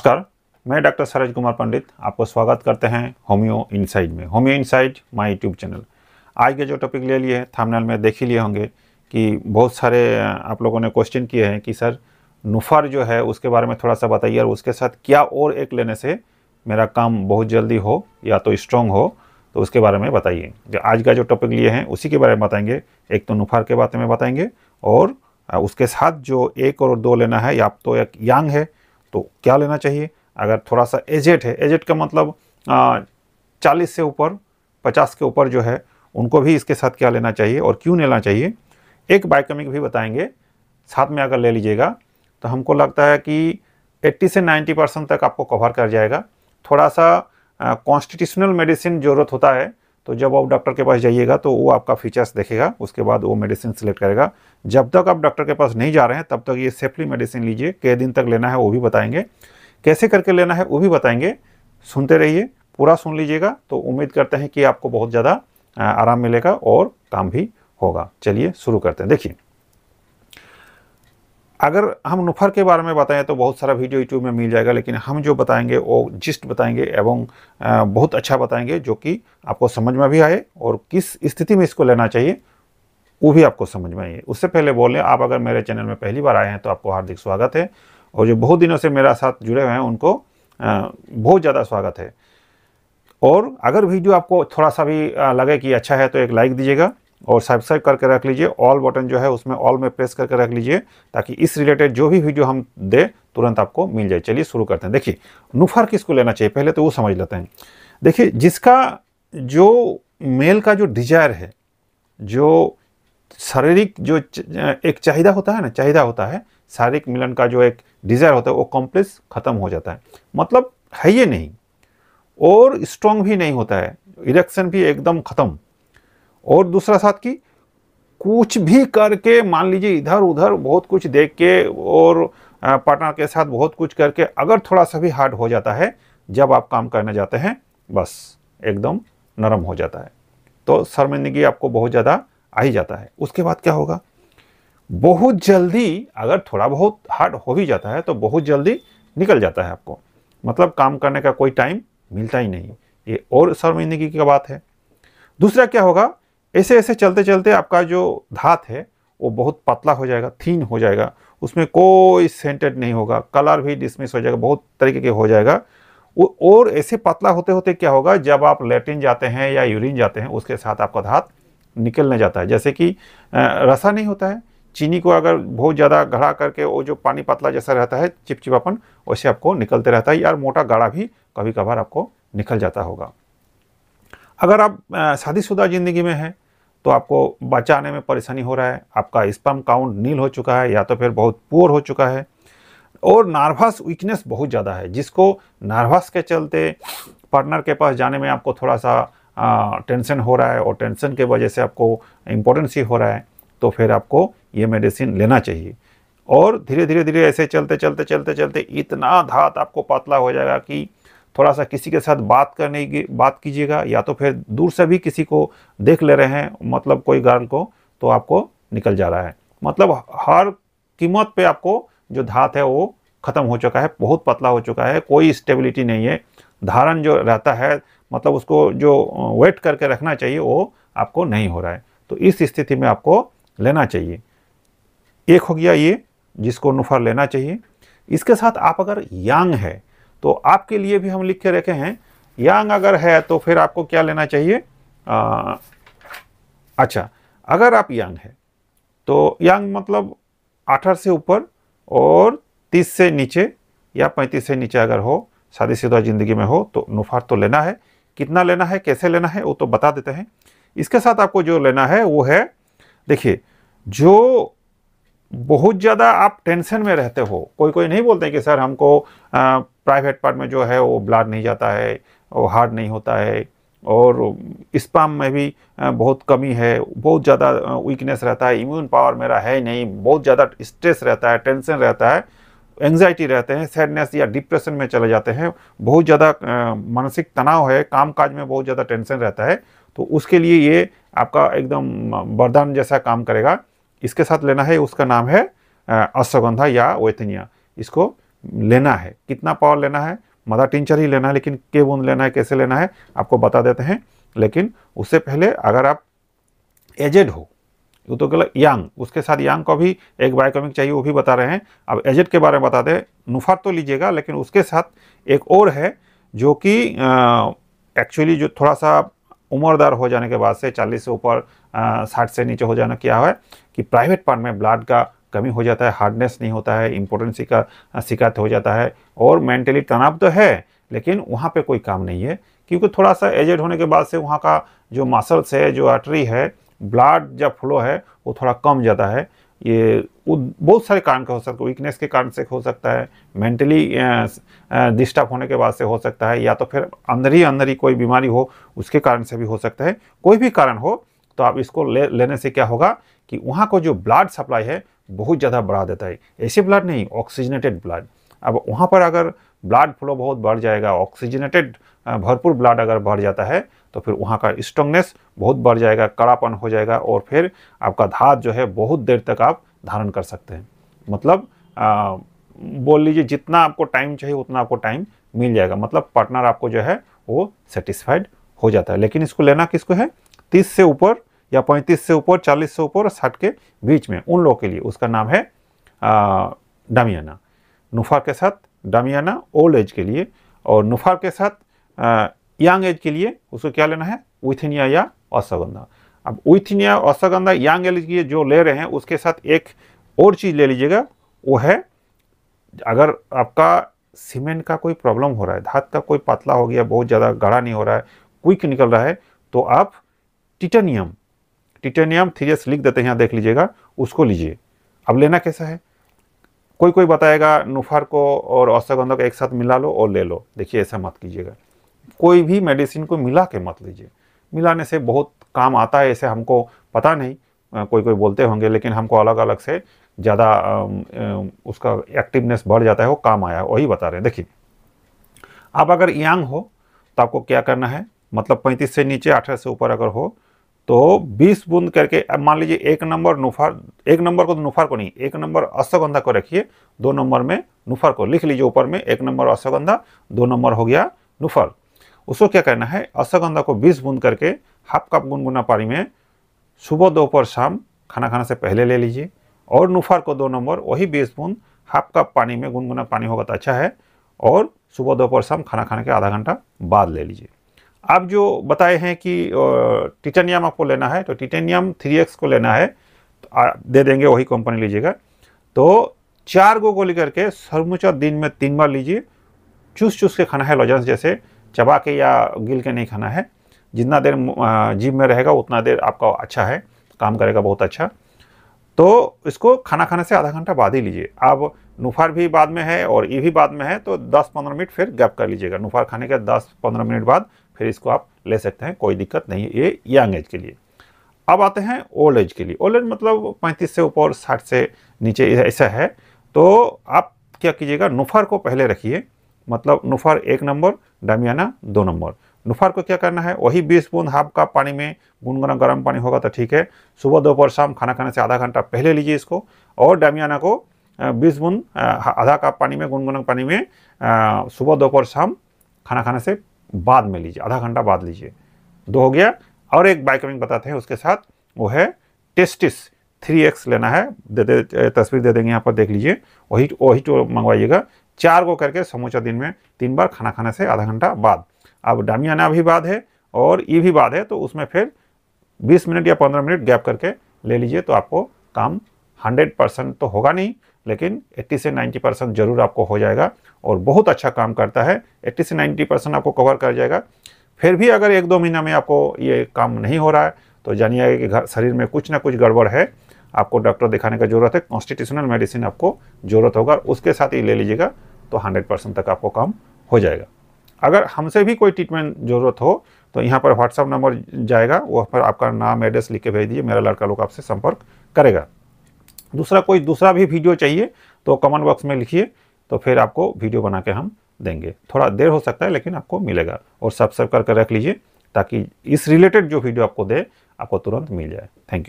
नमस्कार मैं डॉक्टर सरज कुमार पंडित आपको स्वागत करते हैं होम्यो इनसाइड में Homeo Inside my YouTube channel आज के जो टॉपिक ले लिए थामनेल में देख ही लिए होंगे कि बहुत सारे आप लोगों ने क्वेश्चन किए हैं कि सर नुफार जो है उसके बारे में थोड़ा सा बताइए और उसके साथ क्या और एक लेने से मेरा काम बहुत जल्दी हो या तो स्ट्रॉन्ग हो तो उसके बारे में बताइए जो आज का जो टॉपिक लिए हैं उसी के बारे में बताएंगे एक तो नुफार के बारे में बताएंगे और उसके साथ जो एक और दो लेना है या तो एक यांग है तो क्या लेना चाहिए अगर थोड़ा सा एजेट है एजेट का मतलब चालीस से ऊपर पचास के ऊपर जो है उनको भी इसके साथ क्या लेना चाहिए और क्यों लेना चाहिए एक बाइकमिक भी बताएंगे साथ में अगर ले लीजिएगा तो हमको लगता है कि 80 से 90 परसेंट तक आपको कवर कर जाएगा थोड़ा सा कॉन्स्टिट्यूशनल मेडिसिन ज़रूरत होता है तो जब आप डॉक्टर के पास जाइएगा तो वो आपका फीचर्स देखेगा उसके बाद वो मेडिसिन सिलेक्ट करेगा जब तक आप डॉक्टर के पास नहीं जा रहे हैं तब तक ये सेफली मेडिसिन लीजिए कई दिन तक लेना है वो भी बताएंगे कैसे करके लेना है वो भी बताएंगे सुनते रहिए पूरा सुन लीजिएगा तो उम्मीद करते हैं कि आपको बहुत ज़्यादा आराम मिलेगा और काम भी होगा चलिए शुरू करते हैं देखिए अगर हम नुफर के बारे में बताएं तो बहुत सारा वीडियो यूट्यूब में मिल जाएगा लेकिन हम जो बताएंगे वो जिस्ट बताएंगे एवं बहुत अच्छा बताएंगे जो कि आपको समझ में भी आए और किस स्थिति में इसको लेना चाहिए वो भी आपको समझ में आइए उससे पहले बोल लें आप अगर मेरे चैनल में पहली बार आए हैं तो आपको हार्दिक स्वागत है और जो बहुत दिनों से मेरा साथ जुड़े हुए हैं उनको बहुत ज़्यादा स्वागत है और अगर वीडियो आपको थोड़ा सा भी लगे कि अच्छा है तो एक लाइक दीजिएगा और सब्सक्राइब करके रख लीजिए ऑल बटन जो है उसमें ऑल में प्रेस करके रख लीजिए ताकि इस रिलेटेड जो भी वीडियो हम दे तुरंत आपको मिल जाए चलिए शुरू करते हैं देखिए नुफर किसको लेना चाहिए पहले तो वो समझ लेते हैं देखिए जिसका जो मेल का जो डिजायर है जो शारीरिक जो एक चाहिदा होता है ना चाहिदा होता है शारीरिक मिलन का जो एक डिज़ायर होता है वो कॉम्प्लेक्स ख़त्म हो जाता है मतलब है ये नहीं और स्ट्रांग भी नहीं होता है इरेक्शन भी एकदम ख़त्म और दूसरा साथ की कुछ भी करके मान लीजिए इधर उधर बहुत कुछ देख के और पार्टनर के साथ बहुत कुछ करके अगर थोड़ा सा भी हार्ड हो जाता है जब आप काम करने जाते हैं बस एकदम नरम हो जाता है तो शर्मिंदगी आपको बहुत ज़्यादा आ ही जाता है उसके बाद क्या होगा बहुत जल्दी अगर थोड़ा बहुत हार्ड हो भी जाता है तो बहुत जल्दी निकल जाता है आपको मतलब काम करने का कोई टाइम मिलता ही नहीं ये और शर्मिंदगी की बात है दूसरा क्या होगा ऐसे ऐसे चलते चलते आपका जो धात है वो बहुत पतला हो जाएगा थीन हो जाएगा उसमें कोई सेंटेड नहीं होगा कलर भी डिसमिस हो जाएगा बहुत तरीके के हो जाएगा वो और ऐसे पतला होते होते क्या होगा जब आप लेटिन जाते हैं या यूरिन जाते हैं उसके साथ आपका धात निकलने जाता है जैसे कि रसा नहीं होता है चीनी को अगर बहुत ज़्यादा गढ़ा करके वो जो पानी पतला जैसा रहता है चिपचिपापन वैसे आपको निकलते रहता है यार मोटा गाढ़ा भी कभी कभार आपको निकल जाता होगा अगर आप शादीशुदा ज़िंदगी में हैं तो आपको बचाने में परेशानी हो रहा है आपका स्पम काउंट नील हो चुका है या तो फिर बहुत पुअर हो चुका है और नार्वस वीकनेस बहुत ज़्यादा है जिसको नार्वस के चलते पार्टनर के पास जाने में आपको थोड़ा सा टेंशन हो रहा है और टेंशन के वजह से आपको इम्पोर्टेंस ही हो रहा है तो फिर आपको ये मेडिसिन लेना चाहिए और धीरे धीरे धीरे ऐसे चलते चलते चलते चलते इतना धात आपको पतला हो जाएगा कि थोड़ा सा किसी के साथ बात करने की बात कीजिएगा या तो फिर दूर से भी किसी को देख ले रहे हैं मतलब कोई गर्ल को तो आपको निकल जा रहा है मतलब हर कीमत पे आपको जो धात है वो ख़त्म हो चुका है बहुत पतला हो चुका है कोई स्टेबिलिटी नहीं है धारण जो रहता है मतलब उसको जो वेट करके रखना चाहिए वो आपको नहीं हो रहा है तो इस स्थिति में आपको लेना चाहिए एक हो गया ये जिसको नुफर लेना चाहिए इसके साथ आप अगर यांग है तो आपके लिए भी हम लिख के रखे हैं यांग अगर है तो फिर आपको क्या लेना चाहिए आ, अच्छा अगर आप यांग है तो यांग मतलब अठारह से ऊपर और तीस से नीचे या पैंतीस से नीचे अगर हो शादीशुदा ज़िंदगी में हो तो नुफार तो लेना है कितना लेना है कैसे लेना है वो तो बता देते हैं इसके साथ आपको जो लेना है वो है देखिए जो बहुत ज़्यादा आप टेंशन में रहते हो कोई कोई नहीं बोलते कि सर हमको प्राइवेट पार्ट में जो है वो ब्लड नहीं जाता है वो हार्ड नहीं होता है और स्पाम में भी बहुत कमी है बहुत ज़्यादा वीकनेस रहता है इम्यून पावर मेरा है नहीं बहुत ज़्यादा स्ट्रेस रहता है टेंशन रहता है एंग्जाइटी रहते हैं सैडनेस या डिप्रेशन में चले जाते हैं बहुत ज़्यादा मानसिक तनाव है काम काज में बहुत ज़्यादा टेंशन रहता है तो उसके लिए ये आपका एकदम वरदान जैसा काम करेगा इसके साथ लेना है उसका नाम है अश्वगंधा या वेतनिया इसको लेना है कितना पावर लेना है मदर टिंचर ही लेना है लेकिन के बूंद लेना है कैसे लेना है आपको बता देते हैं लेकिन उससे पहले अगर आप एजेड हो वो तो गलत यांग उसके साथ यांग का भी एक बायोकेमिक चाहिए वो भी बता रहे हैं अब एजेट के बारे में बता दें नुफार तो लीजिएगा लेकिन उसके साथ एक और है जो कि एक्चुअली जो थोड़ा सा उम्रदार हो जाने के बाद से 40 से ऊपर साठ से नीचे हो जाना क्या है कि प्राइवेट पार्ट में ब्लड का कमी हो जाता है हार्डनेस नहीं होता है इम्पोर्टेंसी का शिकायत हो जाता है और मेंटली तनाव तो है लेकिन वहाँ पे कोई काम नहीं है क्योंकि थोड़ा सा एजेड होने के बाद से वहाँ का जो मसल्स है जो आर्टरी है ब्लड जब फ्लो है वो थोड़ा कम ज़्यादा है ये बहुत सारे कारण का हो सकता है वीकनेस के कारण से हो सकता है मेंटली डिस्टर्ब होने के बाद से हो सकता है या तो फिर अंदर ही अंदर ही कोई बीमारी हो उसके कारण से भी हो सकता है कोई भी कारण हो तो आप इसको ले लेने से क्या होगा कि वहाँ को जो ब्लड सप्लाई है बहुत ज़्यादा बढ़ा देता है ऐसे ब्लड नहीं ऑक्सीजनेटेड ब्लड अब वहाँ पर अगर ब्लड फ्लो बहुत बढ़ जाएगा ऑक्सीजनेटेड भरपूर ब्लड अगर बढ़ जाता है तो फिर वहाँ का स्ट्रॉन्गनेस बहुत बढ़ जाएगा कड़ापन हो जाएगा और फिर आपका धात जो है बहुत देर तक आप धारण कर सकते हैं मतलब आ, बोल लीजिए जितना आपको टाइम चाहिए उतना आपको टाइम मिल जाएगा मतलब पार्टनर आपको जो है वो सेटिस्फाइड हो जाता है लेकिन इसको लेना किसको है तीस से ऊपर या पैंतीस से ऊपर चालीस से ऊपर साठ के बीच में उन लोगों के लिए उसका नाम है डामियाना नुफा के साथ डामियाना ओल्ड एज के लिए और नुफार के साथ यंग एज के लिए उसको क्या लेना है विथिनिया या अश्वगंधा अब विथिनिया अश्वगंधा यंग एज के जो ले रहे हैं उसके साथ एक और चीज़ ले लीजिएगा वो है अगर आपका सीमेंट का कोई प्रॉब्लम हो रहा है धात का कोई पतला हो गया बहुत ज़्यादा गाढ़ा नहीं हो रहा है क्विक निकल रहा है तो आप टिटेनियम टिटेनियम थ्री लिख देते हैं यहाँ देख लीजिएगा उसको लीजिए अब लेना कैसा है कोई कोई बताएगा नुफार को और अश्वगंधा को एक साथ मिला लो और ले लो देखिए ऐसा मत कीजिएगा कोई भी मेडिसिन को मिला के मत लीजिए मिलाने से बहुत काम आता है ऐसे हमको पता नहीं कोई कोई बोलते होंगे लेकिन हमको अलग अलग से ज़्यादा उसका एक्टिवनेस बढ़ जाता है वो काम आया वही बता रहे हैं देखिए आप अगर यांग हो तो आपको क्या करना है मतलब पैंतीस से नीचे अठारह से ऊपर अगर हो तो 20 बूंद करके अब मान लीजिए एक नंबर नुफार एक नंबर को तो नुफार को नहीं एक नंबर अश्वगंधा को रखिए दो नंबर में नुफार को लिख लीजिए ऊपर में एक नंबर अश्वगंधा दो नंबर हो गया नुफार उसको क्या करना है अश्वगंधा को 20 बूंद करके हाफ कप गुनगुना पानी में सुबह दोपहर शाम खाना खाने से पहले ले लीजिए और नुफार को दो नंबर वही बीस बूंद हाफ कप पानी में गुनगुना पानी होगा तो अच्छा है और सुबह दोपहर शाम खाना खाने के आधा घंटा बाद ले लीजिए आप जो बताए हैं कि टिटेनियम आपको लेना है तो टिटेनियम थ्री एक्स को लेना है तो दे देंगे वही कंपनी लीजिएगा तो चार गो गोली करके के दिन में तीन बार लीजिए चूस चूस के खाना है लॉजेंस जैसे चबा के या गिल के नहीं खाना है जितना देर जीव में रहेगा उतना देर आपका अच्छा है काम करेगा बहुत अच्छा तो इसको खाना खाने से आधा घंटा बाद ही लीजिए आप नुफार भी बाद में है और ये भी बाद में है तो 10-15 मिनट फिर गैप कर लीजिएगा नुफार खाने के 10-15 मिनट बाद फिर इसको आप ले सकते हैं कोई दिक्कत नहीं है ये यंग एज के लिए अब आते हैं ओल्ड एज के लिए ओल्ड एज मतलब पैंतीस से ऊपर साठ से नीचे ऐसा है तो आप क्या कीजिएगा नुफार को पहले रखिए मतलब नुफार एक नंबर डामियाना दो नंबर नुफार को क्या करना है वही बीस बूंद हाफ कप पानी में गुनगुना गर्म पानी होगा तो ठीक है सुबह दोपहर शाम खाना खाने से आधा घंटा पहले लीजिए इसको और डामियाना को बीस बूंद आधा कप पानी में गुनगुना पानी में सुबह दोपहर शाम खाना खाने से बाद में लीजिए आधा घंटा बाद लीजिए दो हो गया और एक बाइकमिंग बताते हैं उसके साथ वो है टेस्टिस थ्री एक्स लेना है दे दे तस्वीर दे देंगे यहाँ पर देख लीजिए वही वही तो मंगवाइएगा चार को करके समूचा दिन में तीन बार खाना खाने से आधा घंटा बाद अब डामियाना भी बाद है और ये भी बाद है तो उसमें फिर 20 मिनट या 15 मिनट गैप करके ले लीजिए तो आपको काम 100 परसेंट तो होगा नहीं लेकिन 80 से 90 परसेंट जरूर आपको हो जाएगा और बहुत अच्छा काम करता है 80 से 90 परसेंट आपको कवर कर जाएगा फिर भी अगर एक दो महीना में आपको ये काम नहीं हो रहा है तो जानिएगा कि घर शरीर में कुछ ना कुछ गड़बड़ है आपको डॉक्टर दिखाने का जरूरत है कॉन्स्टिट्यूशनल मेडिसिन आपको जरूरत होगा उसके साथ ही ले लीजिएगा तो हंड्रेड परसेंट तक आपको काम हो जाएगा अगर हमसे भी कोई ट्रीटमेंट ज़रूरत हो तो यहाँ पर व्हाट्सअप नंबर जाएगा वहाँ पर आपका नाम एड्रेस लिख के भेज दीजिए मेरा लड़का लोग आपसे संपर्क करेगा दूसरा कोई दूसरा भी वीडियो चाहिए तो कमेंट बॉक्स में लिखिए तो फिर आपको वीडियो बना के हम देंगे थोड़ा देर हो सकता है लेकिन आपको मिलेगा और सब्सक्राइब करके रख लीजिए ताकि इस रिलेटेड जो वीडियो आपको दे आपको तुरंत मिल जाए थैंक यू